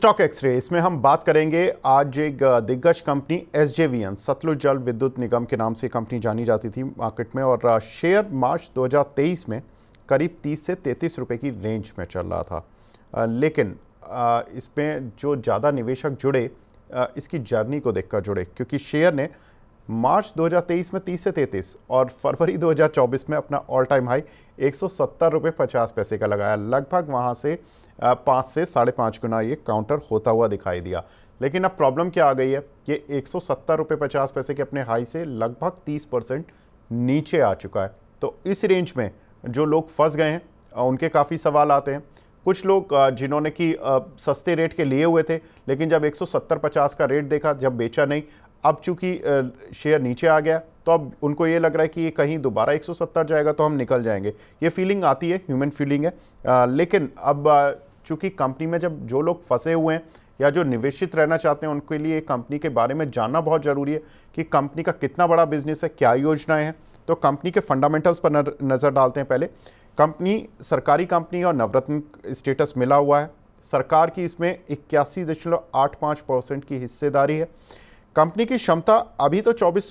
stock x ray इसमें हम बात करेंगे आज एक दिग्गज company S J V N Satluj Jal Vidyut निगम के नाम से कंपनी जानी जाती थी मार्केट में और शेयर मार्च 2023 में करीब 30 से 33 रुपए की रेंज में चल रहा था लेकिन इसमें जो ज़्यादा निवेशक जुड़े इसकी जर्नी को देखकर जुड़े क्योंकि शेयर ने मार्च 2023 में 30 से 33 और फरवरी 2024 में अपना ऑल टाइम हाई एक सौ पैसे का लगाया लगभग वहाँ से पाँच से साढ़े पाँच गुना ये काउंटर होता हुआ दिखाई दिया लेकिन अब प्रॉब्लम क्या आ गई है कि एक सौ सत्तर रुपये पचास पैसे के अपने हाई से लगभग तीस परसेंट नीचे आ चुका है तो इस रेंज में जो लोग फंस गए हैं उनके काफ़ी सवाल आते हैं कुछ लोग जिन्होंने कि सस्ते रेट के लिए हुए थे लेकिन जब एक सौ का रेट देखा जब बेचा नहीं अब चूंकि शेयर नीचे आ गया तो अब उनको ये लग रहा है कि ये कहीं दोबारा 170 जाएगा तो हम निकल जाएंगे ये फीलिंग आती है ह्यूमन फीलिंग है आ, लेकिन अब चूँकि कंपनी में जब जो लोग फंसे हुए हैं या जो निवेशित रहना चाहते हैं उनके लिए कंपनी के बारे में जानना बहुत ज़रूरी है कि कंपनी का कितना बड़ा बिजनेस है क्या योजनाएं हैं तो कंपनी के फंडामेंटल्स पर नज़र डालते हैं पहले कंपनी सरकारी कंपनी और नवरत्न स्टेटस मिला हुआ है सरकार की इसमें इक्यासी दशमलव आठ पाँच परसेंट की हिस्सेदारी है कंपनी की क्षमता अभी तो चौबीस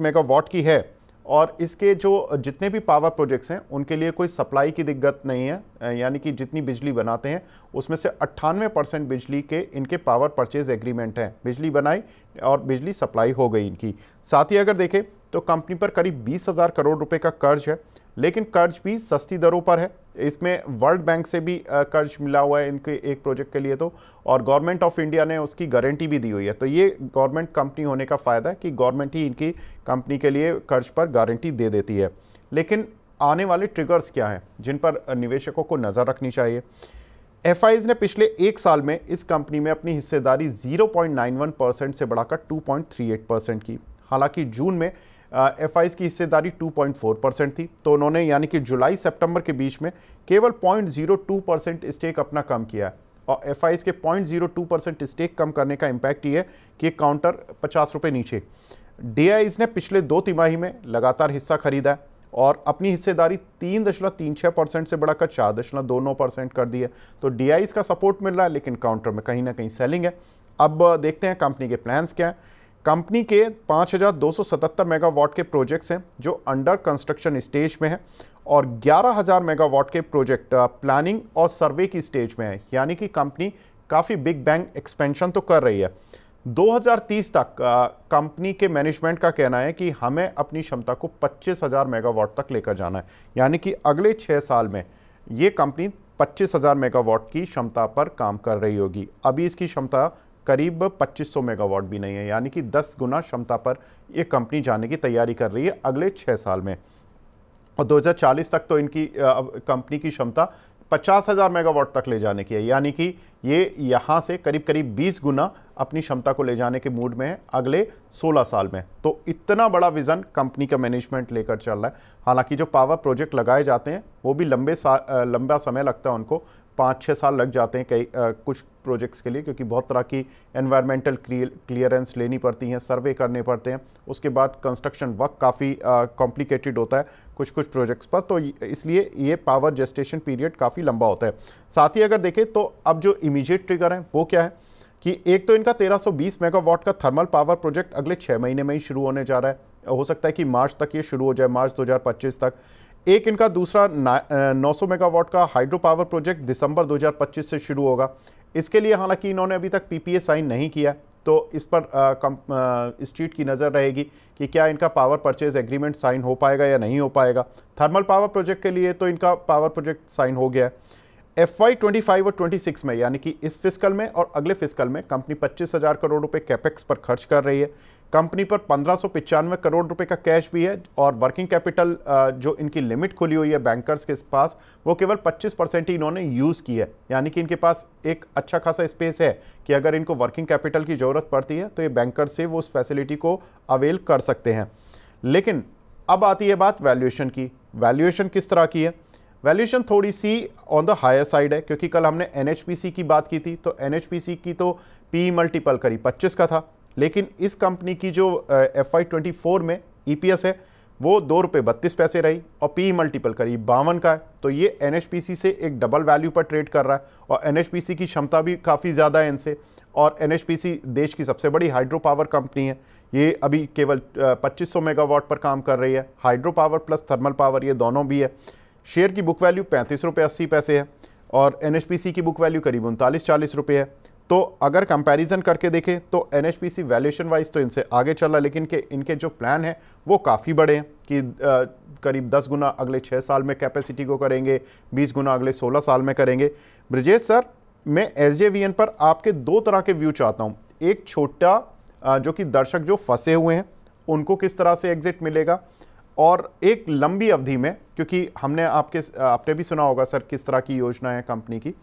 मेगावाट की है और इसके जो जितने भी पावर प्रोजेक्ट्स हैं उनके लिए कोई सप्लाई की दिक्कत नहीं है यानी कि जितनी बिजली बनाते हैं उसमें से अट्ठानवे परसेंट बिजली के इनके पावर परचेज एग्रीमेंट हैं बिजली बनाई और बिजली सप्लाई हो गई इनकी साथ ही अगर देखें तो कंपनी पर करीब बीस हज़ार करोड़ रुपए का कर्ज है लेकिन कर्ज भी सस्ती दरों पर है इसमें वर्ल्ड बैंक से भी कर्ज मिला हुआ है इनके एक प्रोजेक्ट के लिए तो और गवर्नमेंट ऑफ इंडिया ने उसकी गारंटी भी दी हुई है तो ये गवर्नमेंट कंपनी होने का फ़ायदा है कि गवर्नमेंट ही इनकी कंपनी के लिए कर्ज पर गारंटी दे देती है लेकिन आने वाले ट्रिगर्स क्या हैं जिन पर निवेशकों को नज़र रखनी चाहिए एफ ने पिछले एक साल में इस कंपनी में अपनी हिस्सेदारी 0.91 परसेंट से बढ़ाकर 2.38 परसेंट की हालांकि जून में एफ uh, की हिस्सेदारी 2.4 परसेंट थी तो उन्होंने यानी कि जुलाई सितंबर के बीच में केवल 0.02 परसेंट स्टेक अपना कम किया है और एफ के 0.02 परसेंट स्टेक कम करने का इम्पैक्ट ये है कि काउंटर पचास रुपये नीचे डी ने पिछले दो तिमाही में लगातार हिस्सा खरीदा है और अपनी हिस्सेदारी तीन दशमलव तीन छः परसेंट से बढ़ाकर चार दशमलव दो नौ परसेंट कर दी है तो डी का सपोर्ट मिल रहा है लेकिन काउंटर में कहीं ना कहीं सेलिंग है अब देखते हैं कंपनी के प्लान्स क्या हैं कंपनी के 5,277 मेगावाट के प्रोजेक्ट्स हैं जो अंडर कंस्ट्रक्शन स्टेज में हैं और 11,000 मेगावाट के प्रोजेक्ट प्लानिंग और सर्वे की स्टेज में है यानी कि कंपनी काफ़ी बिग बैंग एक्सपेंशन तो कर रही है 2030 तक कंपनी के मैनेजमेंट का कहना है कि हमें अपनी क्षमता को 25,000 मेगावाट तक लेकर जाना है यानी कि अगले छः साल में ये कंपनी 25,000 मेगावाट की क्षमता पर काम कर रही होगी अभी इसकी क्षमता करीब 2500 मेगावाट भी नहीं है यानी कि 10 गुना क्षमता पर ये कंपनी जाने की तैयारी कर रही है अगले छः साल में और 2040 तक तो इनकी कंपनी की क्षमता पचास हज़ार मेगावाट तक ले जाने की है यानी कि ये यहाँ से करीब करीब 20 गुना अपनी क्षमता को ले जाने के मूड में है अगले 16 साल में तो इतना बड़ा विज़न कंपनी का मैनेजमेंट लेकर चल रहा है हालांकि जो पावर प्रोजेक्ट लगाए जाते हैं वो भी लंबे सा लंबा समय लगता है उनको पाँच छः साल लग जाते हैं कई कुछ प्रोजेक्ट्स के लिए क्योंकि बहुत तरह की एनवायरमेंटल क्लियरेंस लेनी पड़ती हैं सर्वे करने पड़ते हैं उसके बाद कंस्ट्रक्शन वर्क काफ़ी कॉम्प्लिकेटेड होता है कुछ कुछ प्रोजेक्ट्स पर तो इसलिए ये पावर जेस्टेशन पीरियड काफ़ी लंबा होता है साथ ही अगर देखें तो अब जो इमीजिएट ट्रिगर हैं वो क्या है कि एक तो इनका 1320 मेगावाट का थर्मल पावर प्रोजेक्ट अगले छः महीने में ही शुरू होने जा रहा है हो सकता है कि मार्च तक ये शुरू हो जाए मार्च 2025 तक एक इनका दूसरा 900 मेगावाट का हाइड्रो पावर प्रोजेक्ट दिसंबर 2025 से शुरू होगा इसके लिए हालांकि इन्होंने अभी तक पीपीए साइन नहीं किया तो इस पर स्ट्रीट इस की नज़र रहेगी कि क्या इनका पावर परचेज एग्रीमेंट साइन हो पाएगा या नहीं हो पाएगा थर्मल पावर प्रोजेक्ट के लिए तो इनका पावर प्रोजेक्ट साइन हो गया है एफ वाई ट्वेंटी फाइव और ट्वेंटी सिक्स में यानी कि इस फिस्कल में और अगले फिस्कल में कंपनी पच्चीस हज़ार करोड़ रुपए कैपेक्स पर खर्च कर रही है कंपनी पर पंद्रह करोड़ रुपए का कैश भी है और वर्किंग कैपिटल जो इनकी लिमिट खुली हुई है बैंकर्स के पास वो केवल 25 परसेंट ही इन्होंने यूज़ की है यानी कि इनके पास एक अच्छा खासा स्पेस है कि अगर इनको वर्किंग कैपिटल की ज़रूरत पड़ती है तो ये बैंकर से वो उस फैसिलिटी को अवेल कर सकते हैं लेकिन अब आती है बात वैल्यूएशन की वैल्यूएशन किस तरह की है वैल्यूएशन थोड़ी सी ऑन द हायर साइड है क्योंकि कल हमने एन की बात की थी तो एन की तो पी मल्टीपल करी 25 का था लेकिन इस कंपनी की जो एफ आई ट्वेंटी फोर में ई पी एस है वो दो रुपये बत्तीस पैसे रही और पी मल्टीपल करीब बावन का है तो ये एन एच पी सी से एक डबल वैल्यू पर ट्रेड कर रहा है और एन एच पी सी की क्षमता भी काफ़ी ज़्यादा है इनसे और एन एच पी सी देश की सबसे बड़ी हाइड्रो पावर कंपनी है ये अभी केवल पच्चीस सौ मेगावाट पर काम कर रही है hydro power plus thermal power ये दोनों भी है शेयर की बुक वैल्यू पैंतीस रुपये अस्सी पैसे है और एन एच पी सी की बुक वैल्यू करीब उनतालीस चालीस रुपये है तो अगर कंपैरिजन करके देखें तो एन एच वैल्यूशन वाइज तो इनसे आगे है लेकिन के इनके जो प्लान है वो काफ़ी बड़े हैं कि आ, करीब 10 गुना अगले 6 साल में कैपेसिटी को करेंगे 20 गुना अगले 16 साल में करेंगे ब्रजेश सर मैं एस पर आपके दो तरह के व्यू चाहता हूँ एक छोटा जो कि दर्शक जो फंसे हुए हैं उनको किस तरह से एग्जिट मिलेगा और एक लंबी अवधि में क्योंकि हमने आपके आपने भी सुना होगा सर किस तरह की योजना है कंपनी की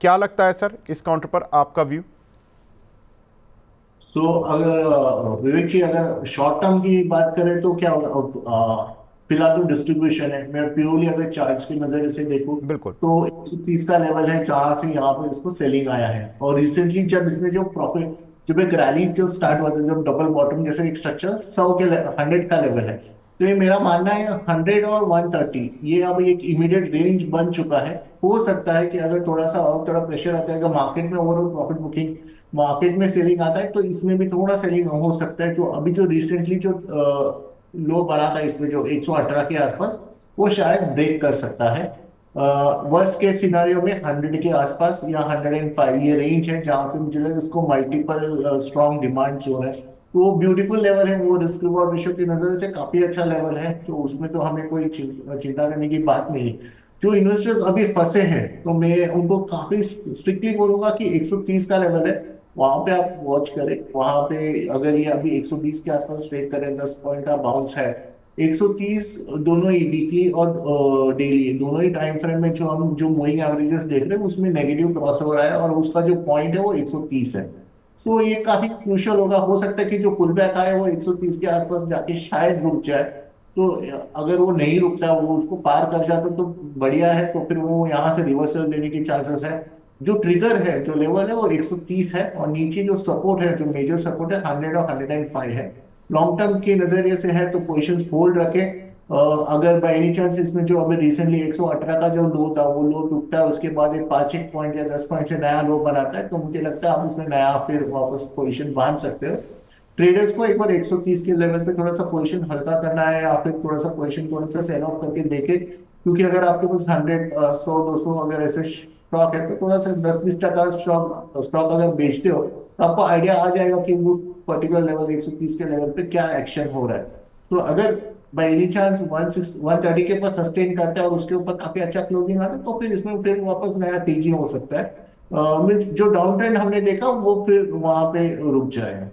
क्या लगता है सर इस काउंटर पर आपका व्यू सो so, अगर विवेक जी अगर शॉर्ट टर्म की बात करें तो क्या होगा फिलहाल तो डिस्ट्रीब्यूशन है मैं प्योरली अगर चार्ज की नजर से देखू बिल्कुल तो तीस का लेवल है जहां से यहाँ पर इसको सेलिंग आया है और रिसेंटली जब इसमें जो प्रॉफिट जब एक रैली जब स्टार्ट हुआ था जब डबल बॉटम जैसे एक स्ट्रक्चर सौ के हंड्रेड का लेवल है तो ये मेरा मानना है हंड्रेड और वन थर्टी ये अब एक इमीडिएट रेंज बन चुका है हो सकता है कि अगर थोड़ा सा और थोड़ा प्रेशर आता है मार्केट में ओवरऑल प्रॉफिट बुकिंग मार्केट में सेलिंग आता है तो इसमें भी थोड़ा सेलिंग हो सकता है जो अभी जो रिसेंटली जो लो बना था इसमें जो एक के आसपास वो शायद ब्रेक कर सकता है वर्ष के सिनारियो में हंड्रेड के आसपास या फाइव ये रेंज है जहाँ पे मुझे लगे उसको मल्टीपल स्ट्रॉन्ग डिमांड जो है वो ब्यूटीफुल लेवल है वो रिस्क रिवॉर्ड रेशियो की नजर से काफी अच्छा लेवल है तो उसमें तो हमें कोई चिंता करने की बात नहीं जो इन्वेस्टर्स अभी फंसे हैं तो मैं उनको काफी स्ट्रिक्टली बोलूंगा कि 130 का लेवल है वहां पे आप वॉच करें वहां पे अगर ये अभी 120 के आसपास ट्रेड करें 10 पॉइंट का बाउंस है 130 दोनों ही वीकली और डेली दोनों ही टाइम फ्रेम में जो हम जो मूविंग एवरेजेस देख रहे हैं उसमें नेगेटिव क्रॉस रहा है और उसका जो पॉइंट है वो 130 है सो ये काफी क्रूशल होगा हो सकता है कि जो पुल बैक आए वो 130 के आसपास जाके शायद रुक जाए तो अगर वो नहीं रुकता वो उसको पार कर जाता तो बढ़िया है तो फिर वो यहाँ से रिवर्सल लेने के चांसेस है जो ट्रिगर है जो लेवल है वो 130 है और नीचे जो सपोर्ट है जो मेजर सपोर्ट है हंड्रेड और हंड्रेड एंड फाइव है लॉन्ग टर्म के नजरिए से है तो पोजिशन होल्ड रखें अगर बाय एनी चांस इसमें जो अभी रिसेंटली 118 का जो लो था वो लो टूटता है उसके बाद एक पांच एक पॉइंट या दस पॉइंट से नया लो बनाता है तो मुझे लगता है आप इसमें नया फिर वापस पोजिशन बांध सकते हो ट्रेडर्स को एक बार 130 के लेवल पे थोड़ा सा पोजीशन हल्का करना है या फिर थोड़ा सा पोजीशन थोड़ा सा सेल ऑफ करके देखे क्योंकि अगर आपके पास हंड्रेड सौ दो सौ अगर ऐसे स्टॉक है तो थोड़ा सा दस बीस टका स्टॉक स्टॉक अगर बेचते हो तो आपको आइडिया आ जाएगा कि वो पर्टिकुलर लेवल 130 के लेवल पे क्या एक्शन हो रहा है तो अगर by any chance one thirty के ऊपर सस्टेन करता है और उसके ऊपर काफी अच्छा क्लोजिंग आता है तो फिर इसमें फिर वापस नया तेजी हो सकता है मीन्स uh, जो डाउन ट्रेंड हमने देखा वो फिर वहां पे रुक जाएगा